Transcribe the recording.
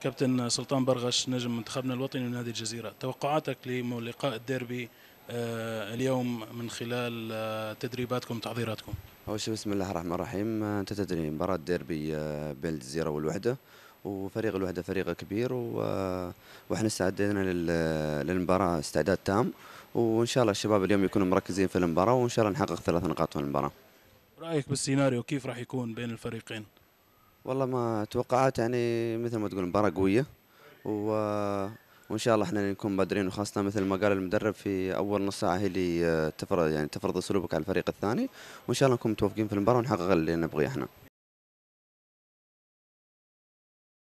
كابتن سلطان برغش نجم منتخبنا الوطني من الجزيرة توقعاتك للقاء الديربي آه، اليوم من خلال آه، تدريباتكم وتحضيراتكم أول شيء بسم الله الرحمن الرحيم آه، أنت تدري مباراة ديربي بين الجزيرة والوحدة وفريق الوحدة فريق كبير وإحنا استعدينا للمباراة استعداد تام وإن شاء الله الشباب اليوم يكونوا مركزين في المباراة وإن شاء الله نحقق ثلاث نقاط في المباراة رأيك بالسيناريو كيف راح يكون بين الفريقين؟ والله ما توقعات يعني مثل ما تقول مباراه قويه و وان شاء الله احنا نكون بادرين وخاصه مثل ما قال المدرب في اول نص ساعه هي اللي آه، تفرض يعني تفرض اسلوبك على الفريق الثاني وان شاء الله نكون متوافقين في المباراه ونحقق اللي نبغيه احنا